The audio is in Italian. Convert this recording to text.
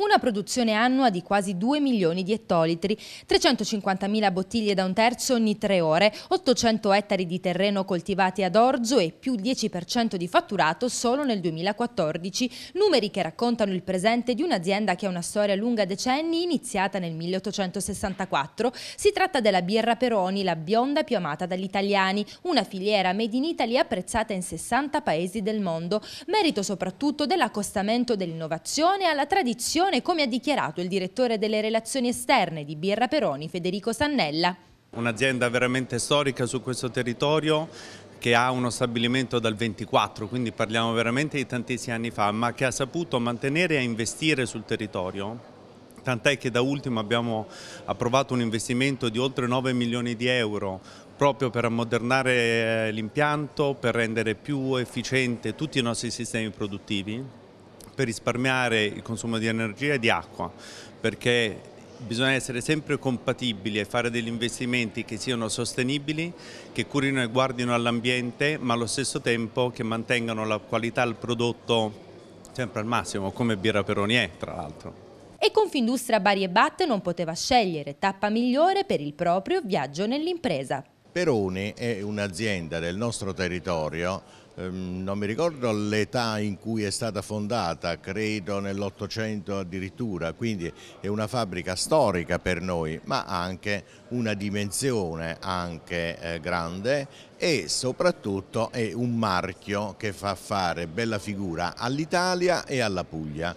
Una produzione annua di quasi 2 milioni di ettolitri, 350.000 bottiglie da un terzo ogni tre ore, 800 ettari di terreno coltivati ad orzo e più 10% di fatturato solo nel 2014, numeri che raccontano il presente di un'azienda che ha una storia lunga decenni iniziata nel 1864. Si tratta della birra Peroni, la bionda più amata dagli italiani, una filiera made in Italy apprezzata in 60 paesi del mondo, merito soprattutto dell'accostamento dell'innovazione alla tradizione situazione come ha dichiarato il direttore delle relazioni esterne di Birra Peroni, Federico Sannella. Un'azienda veramente storica su questo territorio che ha uno stabilimento dal 24, quindi parliamo veramente di tantissimi anni fa, ma che ha saputo mantenere e investire sul territorio tant'è che da ultimo abbiamo approvato un investimento di oltre 9 milioni di euro proprio per ammodernare eh, l'impianto, per rendere più efficiente tutti i nostri sistemi produttivi per risparmiare il consumo di energia e di acqua, perché bisogna essere sempre compatibili e fare degli investimenti che siano sostenibili, che curino e guardino all'ambiente, ma allo stesso tempo che mantengano la qualità del prodotto sempre al massimo, come Birra Peroni è, tra l'altro. E Confindustria Bari e Bat non poteva scegliere tappa migliore per il proprio viaggio nell'impresa. Peroni è un'azienda del nostro territorio, ehm, non mi ricordo l'età in cui è stata fondata, credo nell'Ottocento addirittura, quindi è una fabbrica storica per noi, ma ha anche una dimensione anche, eh, grande e soprattutto è un marchio che fa fare bella figura all'Italia e alla Puglia.